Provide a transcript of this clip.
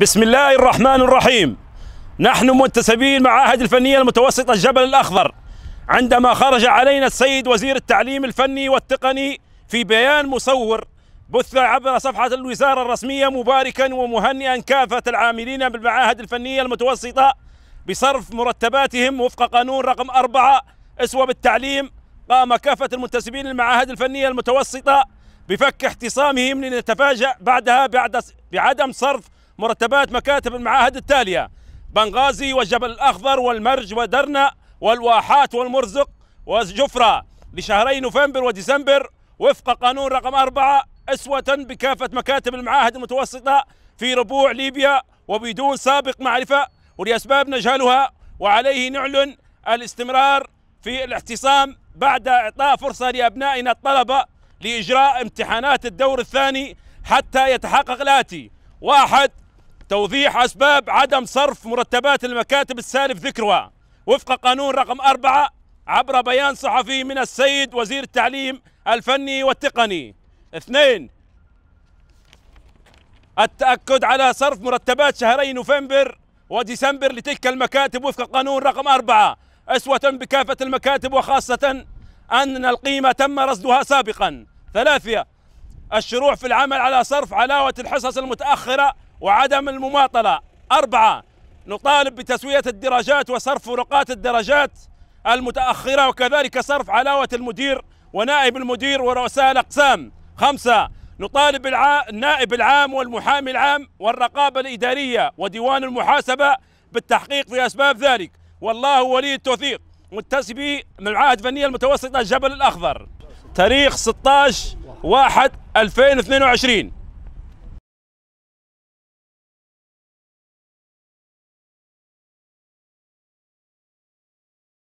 بسم الله الرحمن الرحيم نحن منتسبين معاهد الفنية المتوسطة الجبل الأخضر عندما خرج علينا السيد وزير التعليم الفني والتقني في بيان مصور بث عبر صفحة الوزارة الرسمية مباركا ومهنئا كافة العاملين بالمعاهد الفنية المتوسطة بصرف مرتباتهم وفق قانون رقم أربعة اسوة بالتعليم قام كافة المنتسبين للمعاهد الفنية المتوسطة بفك احتصامهم لنتفاجأ بعدها بعد بعدم صرف مرتبات مكاتب المعاهد التالية بنغازي والجبل الأخضر والمرج ودرنا والواحات والمرزق وجفرة لشهري نوفمبر وديسمبر وفق قانون رقم أربعة أسوة بكافة مكاتب المعاهد المتوسطة في ربوع ليبيا وبدون سابق معرفة ولأسباب نجهلها وعليه نعلن الاستمرار في الاعتصام بعد إعطاء فرصة لأبنائنا الطلبة لإجراء امتحانات الدور الثاني حتى يتحقق الآتي واحد توضيح أسباب عدم صرف مرتبات المكاتب السالف ذكرها وفق قانون رقم أربعة عبر بيان صحفي من السيد وزير التعليم الفني والتقني اثنين التأكد على صرف مرتبات شهري نوفمبر وديسمبر لتلك المكاتب وفق قانون رقم أربعة أسوة بكافة المكاتب وخاصة أن القيمة تم رصدها سابقا ثلاثة الشروع في العمل على صرف علاوة الحصص المتأخرة وعدم المماطلة أربعة نطالب بتسوية الدرجات وصرف فروقات الدرجات المتأخرة وكذلك صرف علاوة المدير ونائب المدير ورؤساء الأقسام خمسة نطالب الع... النائب العام والمحامي العام والرقابة الإدارية وديوان المحاسبة بالتحقيق في أسباب ذلك والله ولي التوثيق متسبي من العهد فنية المتوسطة الجبل الأخضر تاريخ 16 واحد 2022